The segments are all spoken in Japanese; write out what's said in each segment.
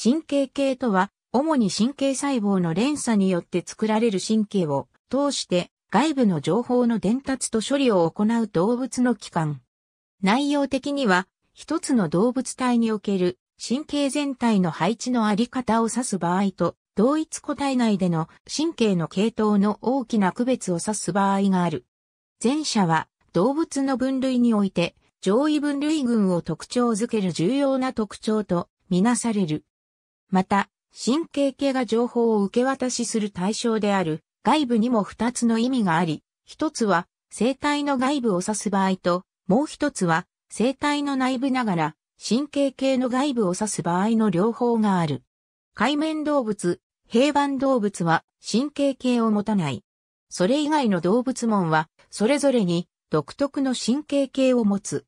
神経系とは、主に神経細胞の連鎖によって作られる神経を通して外部の情報の伝達と処理を行う動物の器官。内容的には、一つの動物体における神経全体の配置のあり方を指す場合と、同一個体内での神経の系統の大きな区別を指す場合がある。前者は動物の分類において上位分類群を特徴づける重要な特徴とみなされる。また、神経系が情報を受け渡しする対象である外部にも二つの意味があり、一つは生体の外部を指す場合と、もう一つは生体の内部ながら神経系の外部を指す場合の両方がある。海面動物、平板動物は神経系を持たない。それ以外の動物門は、それぞれに独特の神経系を持つ。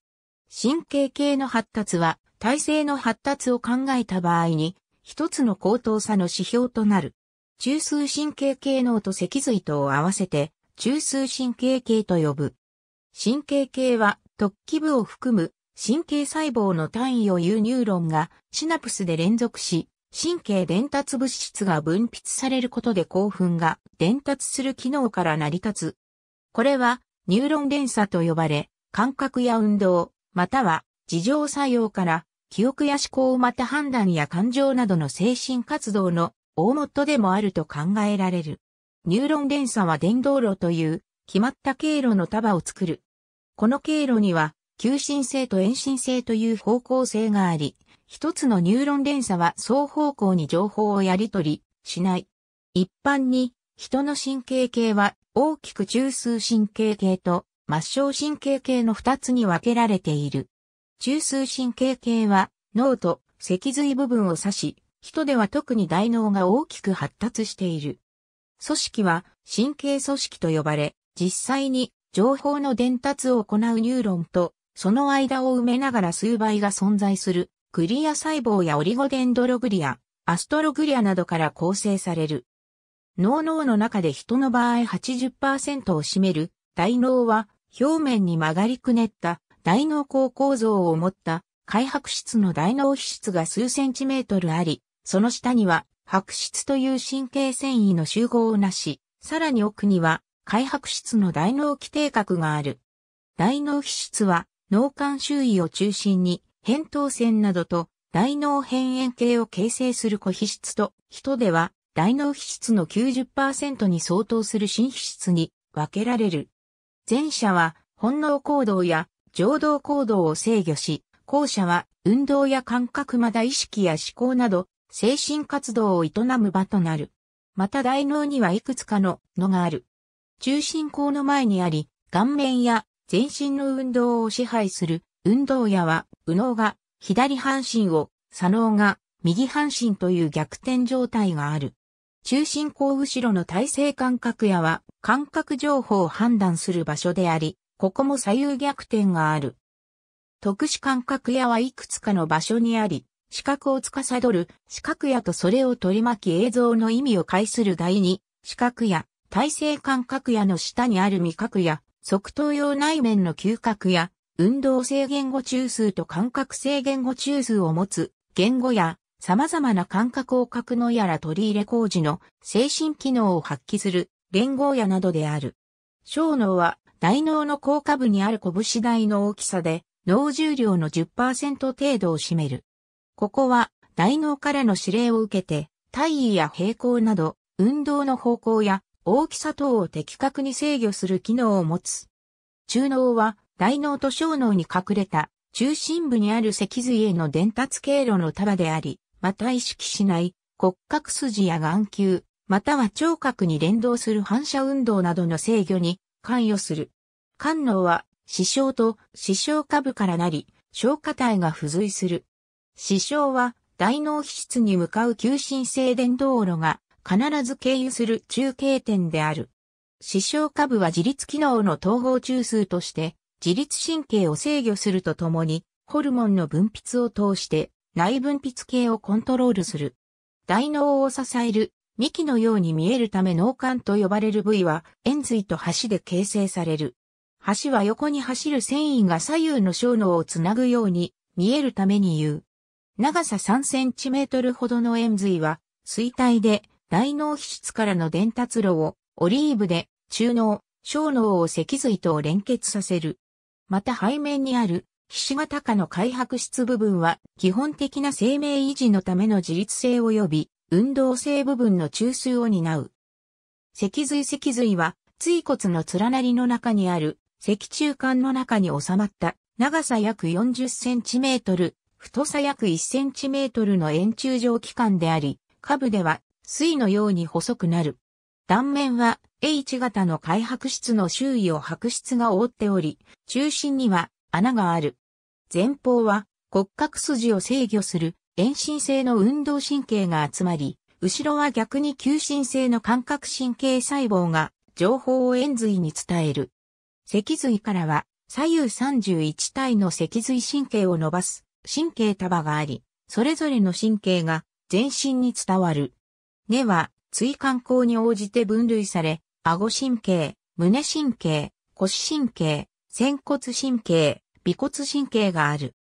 神経系の発達は、体制の発達を考えた場合に、一つの高等差の指標となる。中枢神経系脳と脊髄とを合わせて、中枢神経系と呼ぶ。神経系は、突起部を含む神経細胞の単位をうニューロンがシナプスで連続し、神経伝達物質が分泌されることで興奮が伝達する機能から成り立つ。これはニューロン連鎖と呼ばれ、感覚や運動、または自浄作用から記憶や思考また判断や感情などの精神活動の大元でもあると考えられる。ニューロン連鎖は電動路という決まった経路の束を作る。この経路には、求心性と遠心性という方向性があり、一つのニューロン連鎖は双方向に情報をやり取りしない。一般に、人の神経系は大きく中枢神経系と末梢神経系の二つに分けられている。中枢神経系は脳と脊髄部分を指し、人では特に大脳が大きく発達している。組織は神経組織と呼ばれ、実際に情報の伝達を行うニューロンと、その間を埋めながら数倍が存在する、グリア細胞やオリゴデンドログリア、アストログリアなどから構成される。脳脳の中で人の場合80%を占める、大脳は表面に曲がりくねった大脳高構造を持った開白質の大脳皮質が数センチメートルあり、その下には白質という神経繊維の集合をなし、さらに奥には開白質の大脳基底核がある。大脳皮質は脳幹周囲を中心に扁桃腺などと大脳辺縁系を形成する小皮質と、人では大脳皮質の90%に相当する新皮質に分けられる。前者は本能行動や情動行動を制御し、後者は運動や感覚まだ意識や思考など精神活動を営む場となる。また大脳にはいくつかののがある。中心口の前にあり、顔面や全身の運動を支配する運動やは右脳が左半身を、左脳が右半身という逆転状態がある。中心口後ろの体制感覚やは感覚情報を判断する場所であり、ここも左右逆転がある。特殊感覚屋はいくつかの場所にあり、視覚を司る視覚屋とそれを取り巻き映像の意味を介する第二、視覚屋、体制感覚屋の下にある味覚屋、即答用内面の嗅覚や、運動性言語中枢と感覚性言語中枢を持つ言語や、様々な感覚を格納やら取り入れ工事の精神機能を発揮する言語やなどである。小脳は大脳の後下部にある拳台の大きさで、脳重量の10%程度を占める。ここは、大脳からの指令を受けて、体位や平行など、運動の方向や大きさ等を的確に制御する機能を持つ。中脳は、大脳と小脳に隠れた、中心部にある脊髄への伝達経路の束であり、また意識しない骨格筋や眼球、または聴覚に連動する反射運動などの制御に関与する。官能は、師匠と師匠下部からなり、消化体が付随する。師匠は、大脳皮質に向かう急進性電動路が必ず経由する中継点である。視床下部は自律機能の統合中枢として自律神経を制御するとともにホルモンの分泌を通して内分泌系をコントロールする。大脳を支える幹のように見えるため脳幹と呼ばれる部位は円髄と橋で形成される。橋は横に走る繊維が左右の小脳をつなぐように見えるために言う。長さ3センチメートルほどの円髄は水体で大脳皮質からの伝達路をオリーブで中脳、小脳を脊髄と連結させる。また背面にある皮脂型下の開白質部分は基本的な生命維持のための自律性及び運動性部分の中枢を担う。脊髄脊髄は、椎骨の連なりの中にある、脊柱管の中に収まった、長さ約40センチメートル、太さ約1センチメートルの円柱状器官であり、下部では、水のように細くなる。断面は H 型の開白質の周囲を白質が覆っており、中心には穴がある。前方は骨格筋を制御する遠心性の運動神経が集まり、後ろは逆に急心性の感覚神経細胞が情報を円髄に伝える。脊髄からは左右31体の脊髄神経を伸ばす神経束があり、それぞれの神経が全身に伝わる。根は椎間孔に応じて分類され、顎神経、胸神経、腰神経、仙骨神経、尾骨神経がある。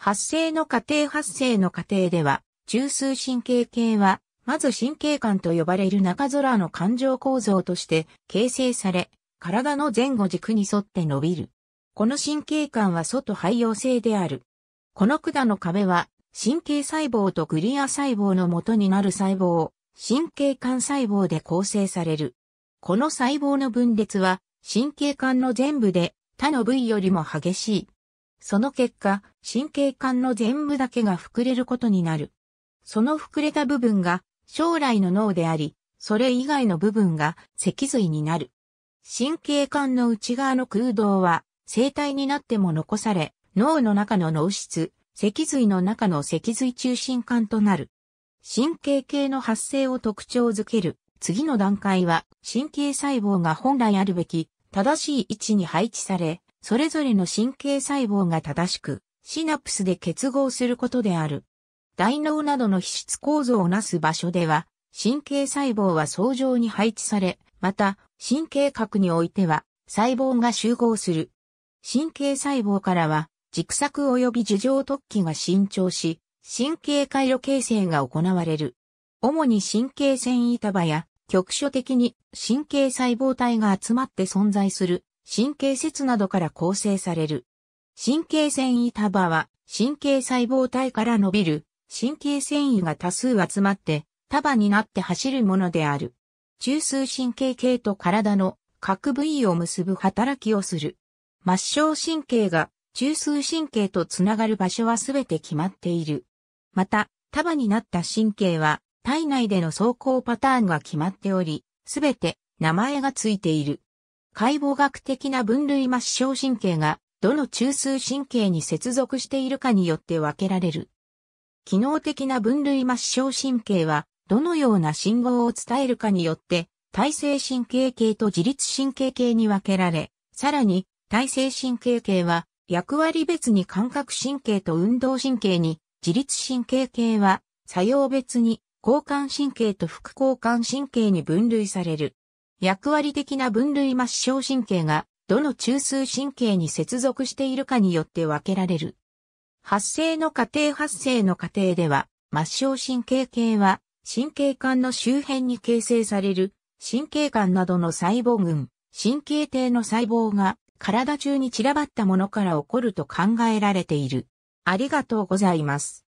発生の過程発生の過程では、中枢神経系は、まず神経管と呼ばれる中空の感情構造として形成され、体の前後軸に沿って伸びる。この神経管は外肺陽性である。この管の壁は、神経細胞とグリア細胞の元になる細胞、神経管細胞で構成される。この細胞の分裂は、神経管の全部で他の部位よりも激しい。その結果、神経管の全部だけが膨れることになる。その膨れた部分が将来の脳であり、それ以外の部分が脊髄になる。神経管の内側の空洞は生体になっても残され、脳の中の脳室、脊髄の中の脊髄中心管となる。神経系の発生を特徴づける。次の段階は神経細胞が本来あるべき正しい位置に配置され、それぞれの神経細胞が正しくシナプスで結合することである。大脳などの皮質構造をなす場所では、神経細胞は相乗に配置され、また、神経核においては、細胞が集合する。神経細胞からは、軸索及び樹状突起が伸長し、神経回路形成が行われる。主に神経線板場や、局所的に神経細胞体が集まって存在する、神経節などから構成される。神経線維束は、神経細胞体から伸びる、神経線維が多数集まって、束になって走るものである。中枢神経系と体の各部位を結ぶ働きをする。末梢神経が中枢神経とつながる場所はすべて決まっている。また、束になった神経は、体内での走行パターンが決まっており、すべて名前がついている。解剖学的な分類末梢神経がどの中枢神経に接続しているかによって分けられる。機能的な分類末梢神経は、どのような信号を伝えるかによって、体制神経系と自律神経系に分けられ、さらに、体制神経系は、役割別に感覚神経と運動神経に、自律神経系は、作用別に、交換神経と副交換神経に分類される。役割的な分類末梢神経がどの中枢神経に接続しているかによって分けられる。発生の過程発生の過程では、末梢神経系は、神経管の周辺に形成される、神経管などの細胞群、神経体の細胞が、体中に散らばったものから起こると考えられている。ありがとうございます。